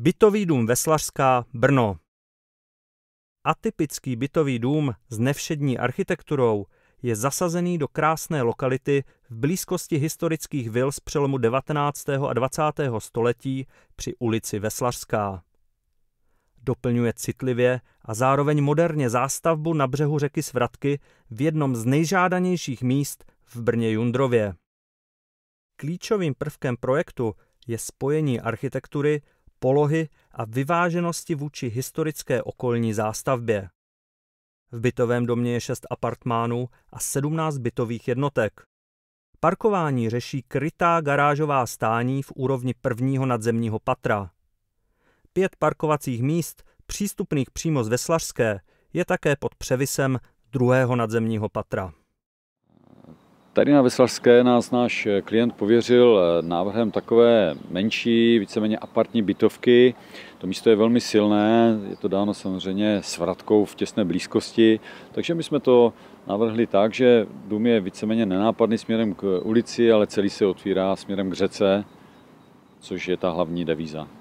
Bytový dům Veslařská, Brno. Atypický bytový dům s nevšední architekturou je zasazený do krásné lokality v blízkosti historických vil z přelomu 19. a 20. století při ulici Veslařská. Doplňuje citlivě a zároveň moderně zástavbu na břehu řeky Svratky v jednom z nejžádanějších míst v Brně Jundrově. Klíčovým prvkem projektu je spojení architektury polohy a vyváženosti vůči historické okolní zástavbě. V bytovém domě je šest apartmánů a 17 bytových jednotek. Parkování řeší krytá garážová stání v úrovni prvního nadzemního patra. Pět parkovacích míst, přístupných přímo z Veslařské, je také pod převisem druhého nadzemního patra. Tady na Veslařské nás náš klient pověřil eh, návrhem takové menší, víceméně apartní bytovky. To místo je velmi silné, je to dáno samozřejmě s vratkou v těsné blízkosti, takže my jsme to navrhli tak, že dům je víceméně nenápadný směrem k ulici, ale celý se otvírá směrem k řece, což je ta hlavní devíza.